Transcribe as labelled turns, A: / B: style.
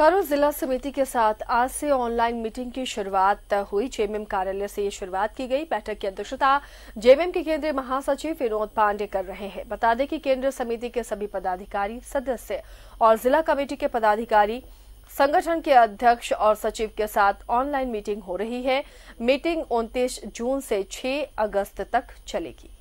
A: कारो जिला समिति के साथ आज से ऑनलाइन मीटिंग की शुरुआत हुई जेएमएम कार्यालय से ये शुरुआत की गई बैठक की अध्यक्षता जेएमएम के केंद्रीय महासचिव विनोद पांडे कर रहे हैं बता दें कि केंद्रीय समिति के सभी पदाधिकारी सदस्य और जिला कमेटी के पदाधिकारी संगठन के अध्यक्ष और सचिव के साथ ऑनलाइन मीटिंग हो रही है मीटिंग उनतीस जून से छह अगस्त तक चलेगी